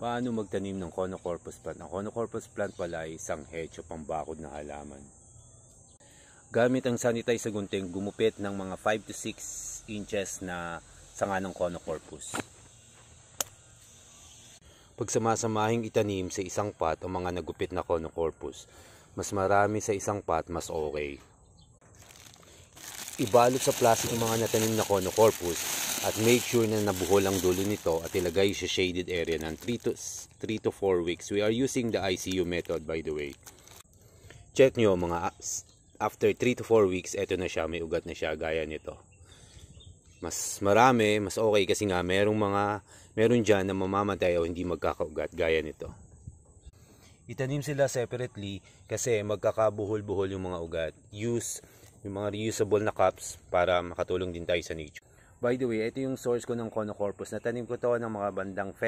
Paano magtanim ng conocorpus plant? Ang conocorpus plant pala ay isang hecho pambakod na halaman. Gamit ang sanitize sa gunting, gumupit ng mga 5 to 6 inches na sanga ng conocorpus. Pag itanim sa isang pot ang mga nagupit na conocorpus, mas marami sa isang pot mas okay ibalot sa plastic ang mga natanim na conocorpus at make sure na nabuhol ang dulo nito at ilagay sa shaded area ng 3 to, 3 to 4 weeks. We are using the ICU method by the way. Check nyo mga after 3 to 4 weeks, eto na siya, may ugat na siya gaya nito. Mas marami, mas okay kasi nga merong mga, meron diyan na mamamatay o hindi magkakaugat gaya nito. Itanim sila separately kasi magkakabuhol-buhol yung mga ugat. Use yung mga reusable na cups para makatulong din tayo sa nature. By the way, ito yung source ko ng Conocorpus. Natanim ko to ng mga bandang